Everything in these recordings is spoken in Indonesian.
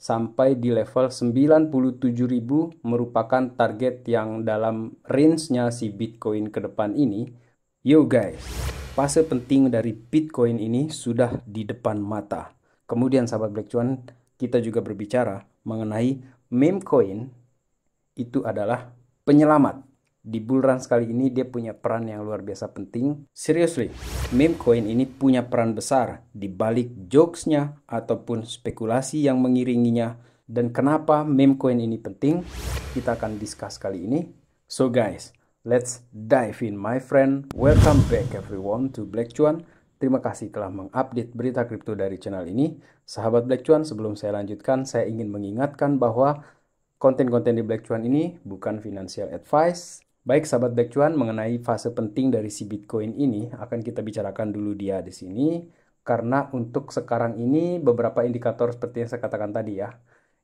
sampai di level 97.000 merupakan target yang dalam range-nya si Bitcoin ke depan ini. Yo guys, fase penting dari Bitcoin ini sudah di depan mata. Kemudian sahabat Black Cuan, kita juga berbicara mengenai meme coin itu adalah penyelamat di bull run sekali ini dia punya peran yang luar biasa penting. Seriously, meme coin ini punya peran besar di balik jokesnya ataupun spekulasi yang mengiringinya. Dan kenapa meme coin ini penting? Kita akan discuss kali ini. So guys, let's dive in my friend. Welcome back everyone to Black Chuan. Terima kasih telah mengupdate berita kripto dari channel ini. Sahabat Black Cuan, sebelum saya lanjutkan, saya ingin mengingatkan bahwa konten-konten di Black Cuan ini bukan financial advice Baik sahabat Cuan, mengenai fase penting dari si Bitcoin ini akan kita bicarakan dulu dia di sini karena untuk sekarang ini beberapa indikator seperti yang saya katakan tadi ya.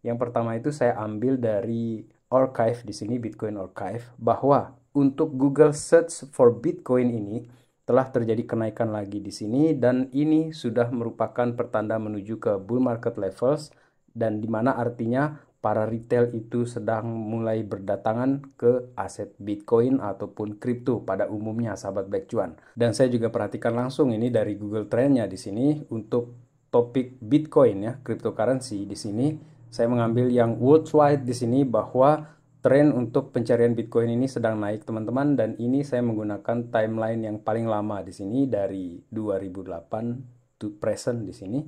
Yang pertama itu saya ambil dari archive di sini Bitcoin archive bahwa untuk Google search for Bitcoin ini telah terjadi kenaikan lagi di sini dan ini sudah merupakan pertanda menuju ke bull market levels dan dimana artinya para retail itu sedang mulai berdatangan ke aset Bitcoin ataupun kripto pada umumnya sahabat Black Cuan. Dan saya juga perhatikan langsung ini dari Google Trendnya di sini untuk topik Bitcoin ya, cryptocurrency di sini saya mengambil yang worldwide di sini bahwa tren untuk pencarian Bitcoin ini sedang naik teman-teman dan ini saya menggunakan timeline yang paling lama di sini dari 2008 to present di sini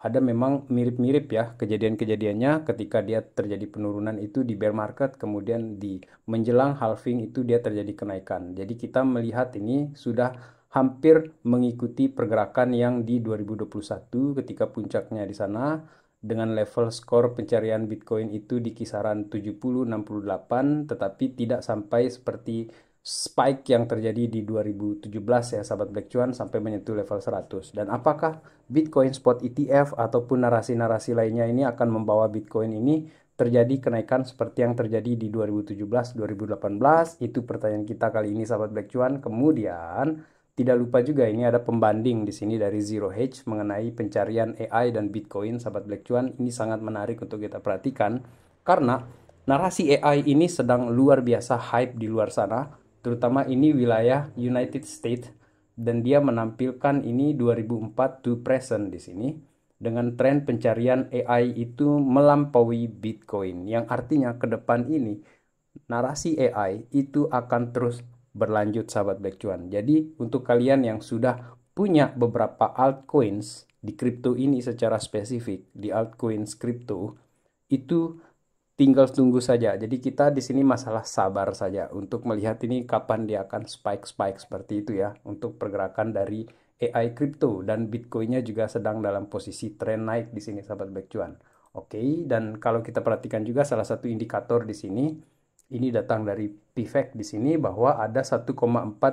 ada memang mirip-mirip ya kejadian-kejadiannya ketika dia terjadi penurunan itu di bear market kemudian di menjelang halving itu dia terjadi kenaikan. Jadi kita melihat ini sudah hampir mengikuti pergerakan yang di 2021 ketika puncaknya di sana dengan level skor pencarian Bitcoin itu di kisaran 70 68 tetapi tidak sampai seperti spike yang terjadi di 2017 ya sahabat Black Cuan sampai menyentuh level 100 dan apakah Bitcoin spot ETF ataupun narasi-narasi lainnya ini akan membawa Bitcoin ini terjadi kenaikan seperti yang terjadi di 2017 2018 itu pertanyaan kita kali ini sahabat Black Cuan kemudian tidak lupa juga ini ada pembanding di sini dari Zero Hedge mengenai pencarian AI dan Bitcoin sahabat Black Cuan ini sangat menarik untuk kita perhatikan karena narasi AI ini sedang luar biasa hype di luar sana terutama ini wilayah United States dan dia menampilkan ini 2004 to present di sini dengan tren pencarian AI itu melampaui Bitcoin yang artinya ke depan ini narasi AI itu akan terus berlanjut sahabat Black Cuan. Jadi untuk kalian yang sudah punya beberapa altcoins di crypto ini secara spesifik di altcoins crypto itu tinggal tunggu saja. Jadi kita di sini masalah sabar saja untuk melihat ini kapan dia akan spike-spike seperti itu ya untuk pergerakan dari AI crypto dan Bitcoinnya juga sedang dalam posisi trend naik di sini sahabat Black Oke, okay, dan kalau kita perhatikan juga salah satu indikator di sini ini datang dari PIVEC di sini bahwa ada 1,4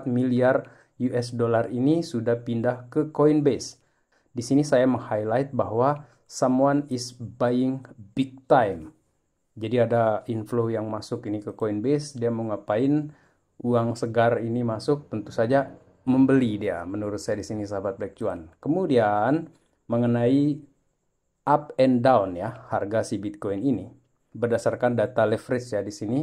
miliar US dollar ini sudah pindah ke Coinbase. Di sini saya meng-highlight bahwa someone is buying big time jadi ada inflow yang masuk ini ke Coinbase, dia mau ngapain? Uang segar ini masuk, tentu saja membeli dia menurut saya di sini sahabat Black Cuan. Kemudian mengenai up and down ya harga si Bitcoin ini berdasarkan data leverage ya di sini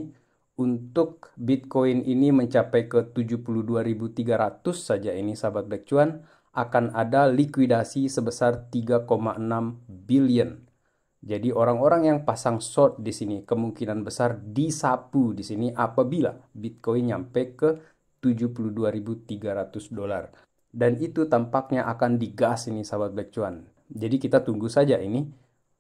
untuk Bitcoin ini mencapai ke 72.300 saja ini sahabat Black Cuan akan ada likuidasi sebesar 3,6 billion jadi orang-orang yang pasang short di sini kemungkinan besar disapu di sini apabila Bitcoin nyampe ke 72.300 dolar. Dan itu tampaknya akan digas ini sahabat Black Cuan. Jadi kita tunggu saja ini.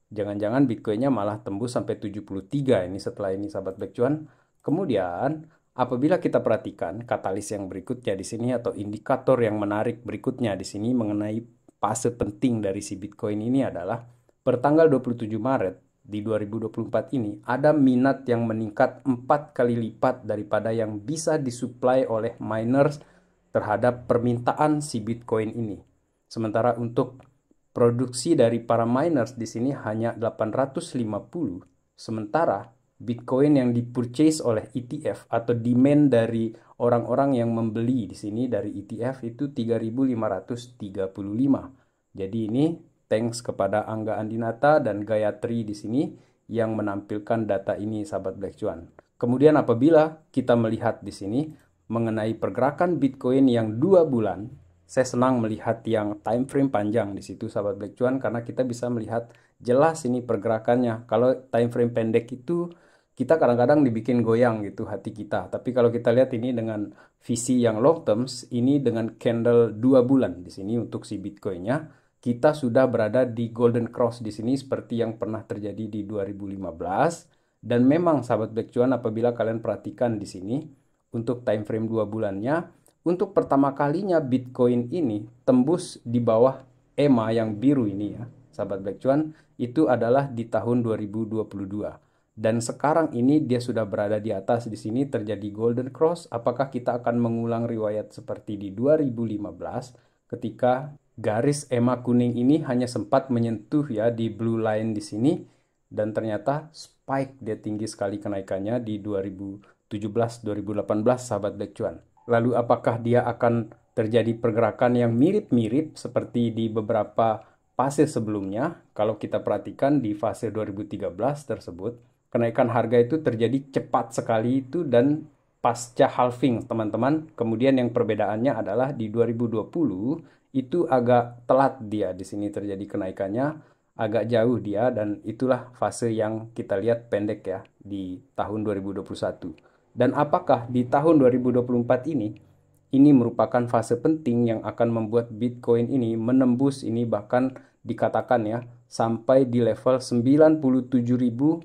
Jangan-jangan Bitcoinnya malah tembus sampai 73 ini setelah ini sahabat Black Cuan. Kemudian Apabila kita perhatikan katalis yang berikutnya di sini atau indikator yang menarik berikutnya di sini mengenai fase penting dari si Bitcoin ini adalah Pertanggal 27 Maret di 2024 ini ada minat yang meningkat empat kali lipat daripada yang bisa disuplai oleh miners terhadap permintaan si Bitcoin ini. Sementara untuk produksi dari para miners di sini hanya 850, sementara Bitcoin yang dipurchase oleh ETF atau demand dari orang-orang yang membeli di sini dari ETF itu 3535. Jadi ini Thanks kepada Angga Andinata dan Gayatri di sini yang menampilkan data ini sahabat Black Cuan. Kemudian apabila kita melihat di sini mengenai pergerakan Bitcoin yang dua bulan, saya senang melihat yang time frame panjang di situ sahabat Black Cuan karena kita bisa melihat jelas ini pergerakannya. Kalau time frame pendek itu kita kadang-kadang dibikin goyang gitu hati kita. Tapi kalau kita lihat ini dengan visi yang long terms, ini dengan candle 2 bulan di sini untuk si Bitcoinnya, kita sudah berada di golden cross di sini seperti yang pernah terjadi di 2015 dan memang sahabat Black Cuan apabila kalian perhatikan di sini untuk time frame 2 bulannya untuk pertama kalinya Bitcoin ini tembus di bawah EMA yang biru ini ya sahabat Black Cuan itu adalah di tahun 2022 dan sekarang ini dia sudah berada di atas di sini terjadi golden cross apakah kita akan mengulang riwayat seperti di 2015 ketika garis ema kuning ini hanya sempat menyentuh ya di blue line di sini dan ternyata spike dia tinggi sekali kenaikannya di 2017 2018 sahabat Black Cuan. Lalu apakah dia akan terjadi pergerakan yang mirip-mirip seperti di beberapa fase sebelumnya? Kalau kita perhatikan di fase 2013 tersebut, kenaikan harga itu terjadi cepat sekali itu dan pasca halving, teman-teman. Kemudian yang perbedaannya adalah di 2020 itu agak telat dia di sini terjadi kenaikannya agak jauh dia dan itulah fase yang kita lihat pendek ya di tahun 2021. Dan apakah di tahun 2024 ini ini merupakan fase penting yang akan membuat Bitcoin ini menembus ini bahkan dikatakan ya sampai di level 97.000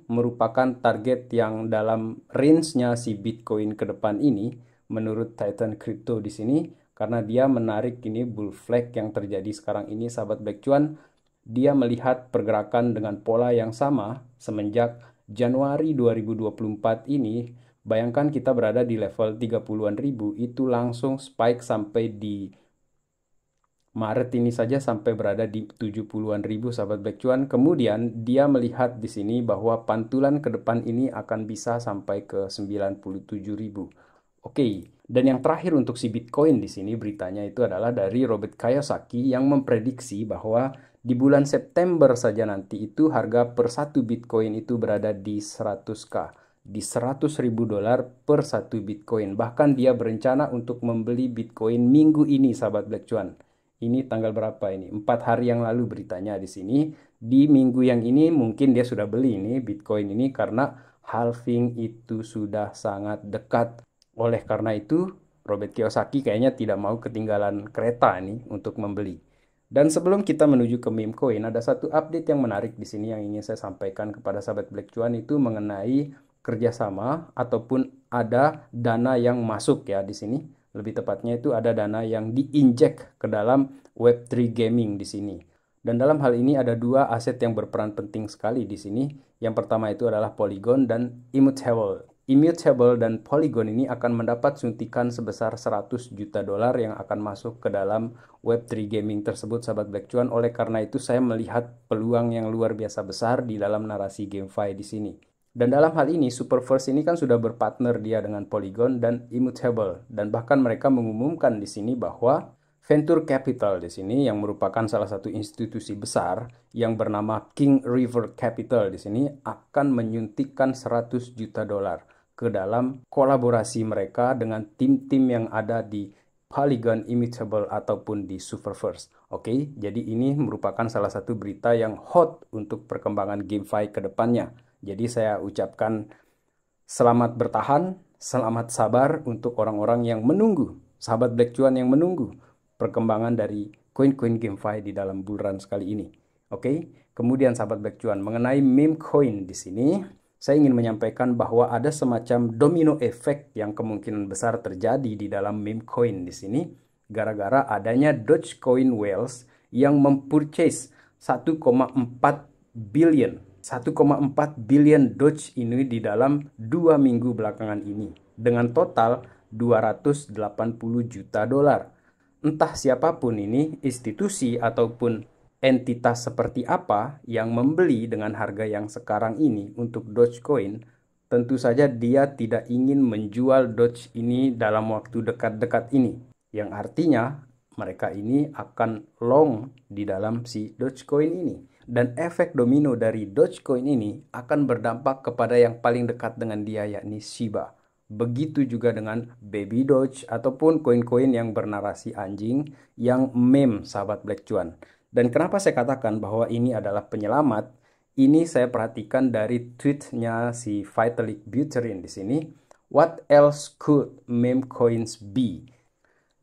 merupakan target yang dalam range-nya si Bitcoin ke depan ini menurut Titan Crypto di sini karena dia menarik ini bull flag yang terjadi sekarang ini sahabat Black Cuan. Dia melihat pergerakan dengan pola yang sama semenjak Januari 2024 ini. Bayangkan kita berada di level 30-an ribu itu langsung spike sampai di Maret ini saja sampai berada di 70-an ribu sahabat Black Cuan. Kemudian dia melihat di sini bahwa pantulan ke depan ini akan bisa sampai ke 97 ribu. Oke, dan yang terakhir untuk si Bitcoin di sini beritanya itu adalah dari Robert Kiyosaki yang memprediksi bahwa di bulan September saja nanti itu harga per satu Bitcoin itu berada di 100k di 100 ribu dolar per satu Bitcoin. Bahkan dia berencana untuk membeli Bitcoin minggu ini, sahabat Black Cuan. Ini tanggal berapa ini? Empat hari yang lalu beritanya di sini. Di minggu yang ini mungkin dia sudah beli ini Bitcoin ini karena halving itu sudah sangat dekat oleh karena itu, Robert Kiyosaki kayaknya tidak mau ketinggalan kereta ini untuk membeli. Dan sebelum kita menuju ke meme coin, ada satu update yang menarik di sini yang ingin saya sampaikan kepada sahabat Black Cuan itu mengenai kerjasama ataupun ada dana yang masuk ya di sini. Lebih tepatnya itu ada dana yang diinjek ke dalam Web3 gaming di sini. Dan dalam hal ini ada dua aset yang berperan penting sekali di sini. Yang pertama itu adalah Polygon dan Immutable. Immutable dan Polygon ini akan mendapat suntikan sebesar 100 juta dolar yang akan masuk ke dalam Web3 gaming tersebut sahabat Black Cuan. Oleh karena itu saya melihat peluang yang luar biasa besar di dalam narasi GameFi di sini. Dan dalam hal ini, Superverse ini kan sudah berpartner dia dengan Polygon dan Immutable. Dan bahkan mereka mengumumkan di sini bahwa Venture Capital di sini yang merupakan salah satu institusi besar yang bernama King River Capital di sini akan menyuntikkan 100 juta dolar ke dalam kolaborasi mereka dengan tim-tim yang ada di Polygon Immutable ataupun di Superverse. Oke, okay? jadi ini merupakan salah satu berita yang hot untuk perkembangan GameFi ke depannya. Jadi saya ucapkan selamat bertahan, selamat sabar untuk orang-orang yang menunggu, sahabat Black Cuan yang menunggu perkembangan dari koin-koin GameFi di dalam bulan sekali ini. Oke, okay? kemudian sahabat Black Cuan mengenai meme coin di sini saya ingin menyampaikan bahwa ada semacam domino efek yang kemungkinan besar terjadi di dalam meme coin di sini gara-gara adanya Dogecoin whales yang mempurchase 1,4 billion 1,4 billion Doge ini di dalam dua minggu belakangan ini dengan total 280 juta dolar. Entah siapapun ini, institusi ataupun entitas seperti apa yang membeli dengan harga yang sekarang ini untuk Dogecoin, tentu saja dia tidak ingin menjual Doge ini dalam waktu dekat-dekat ini. Yang artinya mereka ini akan long di dalam si Dogecoin ini. Dan efek domino dari Dogecoin ini akan berdampak kepada yang paling dekat dengan dia yakni Shiba. Begitu juga dengan Baby Doge ataupun koin-koin yang bernarasi anjing yang meme sahabat Black Cuan. Dan kenapa saya katakan bahwa ini adalah penyelamat? Ini saya perhatikan dari tweetnya si Vitalik Buterin di sini. What else could meme coins be?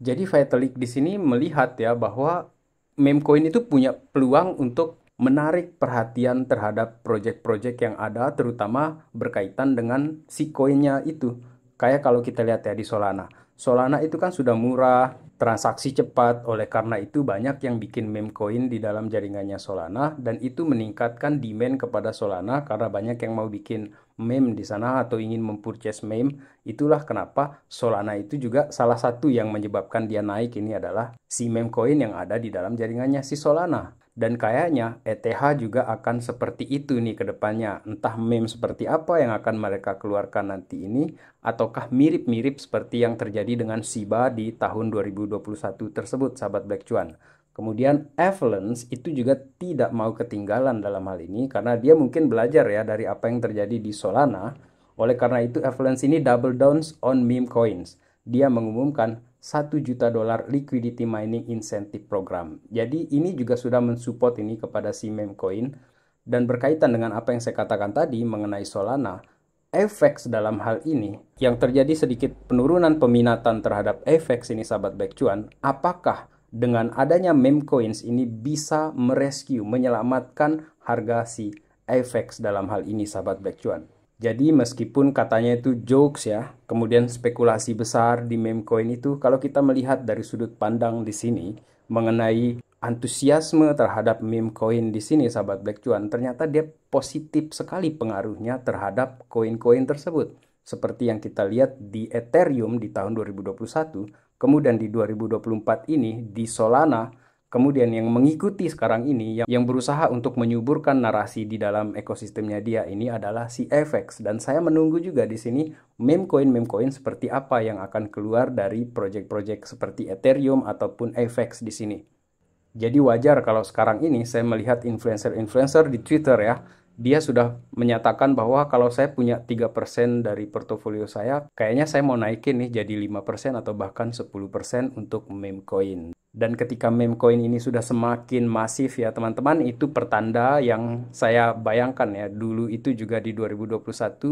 Jadi Vitalik di sini melihat ya bahwa meme coin itu punya peluang untuk menarik perhatian terhadap project proyek yang ada terutama berkaitan dengan si koinnya itu. Kayak kalau kita lihat ya di Solana. Solana itu kan sudah murah, transaksi cepat. Oleh karena itu banyak yang bikin meme coin di dalam jaringannya Solana dan itu meningkatkan demand kepada Solana karena banyak yang mau bikin meme di sana atau ingin mempurchase meme. Itulah kenapa Solana itu juga salah satu yang menyebabkan dia naik ini adalah si meme coin yang ada di dalam jaringannya si Solana. Dan kayaknya ETH juga akan seperti itu nih ke depannya. Entah meme seperti apa yang akan mereka keluarkan nanti ini, ataukah mirip-mirip seperti yang terjadi dengan SIBA di tahun 2021 tersebut, sahabat Black Cuan. Kemudian Avalanche itu juga tidak mau ketinggalan dalam hal ini karena dia mungkin belajar ya dari apa yang terjadi di Solana. Oleh karena itu Avalanche ini double downs on meme coins. Dia mengumumkan 1 juta dolar liquidity mining incentive program. Jadi ini juga sudah mensupport ini kepada si meme coin dan berkaitan dengan apa yang saya katakan tadi mengenai Solana, efek dalam hal ini yang terjadi sedikit penurunan peminatan terhadap efek ini sahabat back cuan, apakah dengan adanya meme coins ini bisa merescue, menyelamatkan harga si efek dalam hal ini sahabat back cuan? Jadi meskipun katanya itu jokes ya, kemudian spekulasi besar di meme coin itu kalau kita melihat dari sudut pandang di sini mengenai antusiasme terhadap meme coin di sini sahabat Black Cuan, ternyata dia positif sekali pengaruhnya terhadap koin-koin tersebut. Seperti yang kita lihat di Ethereum di tahun 2021, kemudian di 2024 ini di Solana Kemudian yang mengikuti sekarang ini yang, yang berusaha untuk menyuburkan narasi di dalam ekosistemnya dia ini adalah si FX dan saya menunggu juga di sini meme coin meme coin seperti apa yang akan keluar dari project-project seperti Ethereum ataupun FX di sini. Jadi wajar kalau sekarang ini saya melihat influencer-influencer di Twitter ya, dia sudah menyatakan bahwa kalau saya punya 3% dari portofolio saya, kayaknya saya mau naikin nih jadi 5% atau bahkan 10% untuk meme coin dan ketika meme coin ini sudah semakin masif ya teman-teman itu pertanda yang saya bayangkan ya dulu itu juga di 2021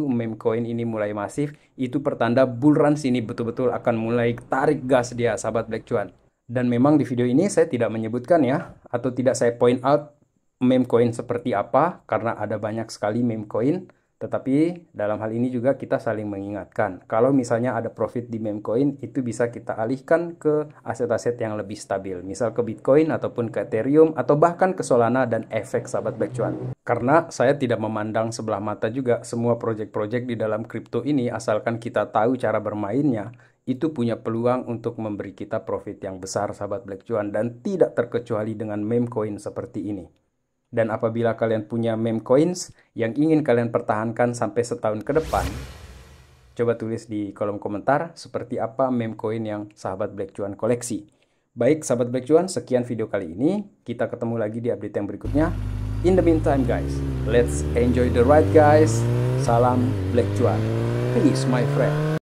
meme coin ini mulai masif itu pertanda bull run sini betul-betul akan mulai tarik gas dia sahabat black cuan dan memang di video ini saya tidak menyebutkan ya atau tidak saya point out meme coin seperti apa karena ada banyak sekali meme coin tetapi dalam hal ini juga kita saling mengingatkan, kalau misalnya ada profit di memecoin itu bisa kita alihkan ke aset-aset yang lebih stabil, misal ke Bitcoin ataupun ke Ethereum atau bahkan ke Solana dan efek sahabat Black Cuan. Karena saya tidak memandang sebelah mata juga semua proyek-proyek di dalam kripto ini asalkan kita tahu cara bermainnya, itu punya peluang untuk memberi kita profit yang besar sahabat Black Cuan dan tidak terkecuali dengan meme coin seperti ini. Dan apabila kalian punya meme coins yang ingin kalian pertahankan sampai setahun ke depan, coba tulis di kolom komentar seperti apa meme coin yang sahabat Black Cuan koleksi. Baik sahabat Black Cuan, sekian video kali ini. Kita ketemu lagi di update yang berikutnya. In the meantime guys, let's enjoy the ride guys. Salam Black Cuan. Peace my friend.